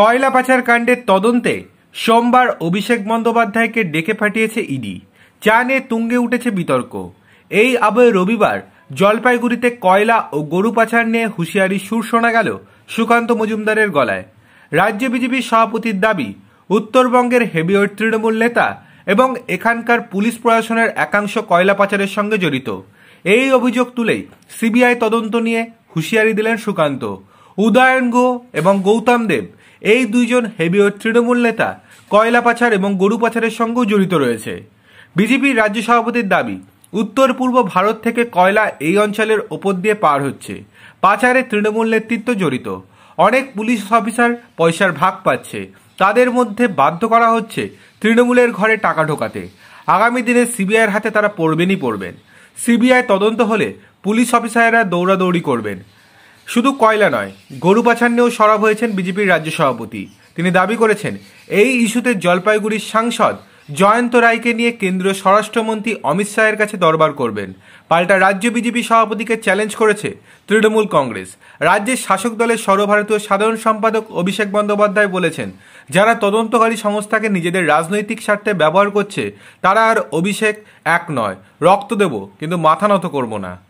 কয়লা পাচার কাণ্ডের তদন্তে সোমবার অভিষেক বন্দ্যোপাধ্যায়কে ডেকে পাঠিয়েছে ইডি চা নিয়ে তুঙ্গে উঠেছে বিতর্ক এই আবহে রবিবার জলপাইগুড়িতে কয়লা ও গরু পাচার নিয়ে হুঁশিয়ারি সুর শোনা গেল সুকান্ত মজুমদারের গলায় রাজ্য বিজেপির সভাপতির দাবি উত্তরবঙ্গের হেভিওয়েট তৃণমূল নেতা এবং এখানকার পুলিশ প্রশাসনের একাংশ কয়লা পাচারের সঙ্গে জড়িত এই অভিযোগ তুলেই সিবিআই তদন্ত নিয়ে হুঁশিয়ারি দিলেন সুকান্ত উদয়ন গো এবং গৌতম দেব এই দুইজন হেভিওয়েট তৃণমূল নেতা কয়লা পাচার এবং গরু পাচারের সঙ্গেও জড়িত রয়েছে বিজেপির রাজ্য সভাপতির দাবি উত্তর পূর্ব ভারত থেকে কয়লা এই অঞ্চলের ওপর দিয়ে পার হচ্ছে পাচারে তৃণমূল নেতৃত্ব জড়িত অনেক পুলিশ অফিসার পয়সার ভাগ পাচ্ছে তাদের মধ্যে বাধ্য করা হচ্ছে তৃণমূলের ঘরে টাকা ঢোকাতে আগামী দিনে সিবিআইয়ের হাতে তারা পড়বেনই পড়বেন সিবিআই তদন্ত হলে পুলিশ অফিসাররা দৌড়াদৌড়ি করবেন শুধু কয়লা নয় গরু পাচার নিয়েও সরব হয়েছেন বিজেপির রাজ্য সভাপতি তিনি দাবি করেছেন এই ইস্যুতে জলপাইগুড়ির সাংসদ জয়ন্ত রায়কে নিয়ে কেন্দ্রীয় স্বরাষ্ট্রমন্ত্রী অমিত শাহের কাছে দরবার করবেন পাল্টা রাজ্য বিজেপি সভাপতিকে চ্যালেঞ্জ করেছে তৃণমূল কংগ্রেস রাজ্যের শাসক দলের সর্বভারতীয় সাধারণ সম্পাদক অভিষেক বন্দ্যোপাধ্যায় বলেছেন যারা তদন্তকারী সংস্থাকে নিজেদের রাজনৈতিক স্বার্থে ব্যবহার করছে তারা আর অভিষেক এক নয় রক্ত দেব কিন্তু মাথা নত করব না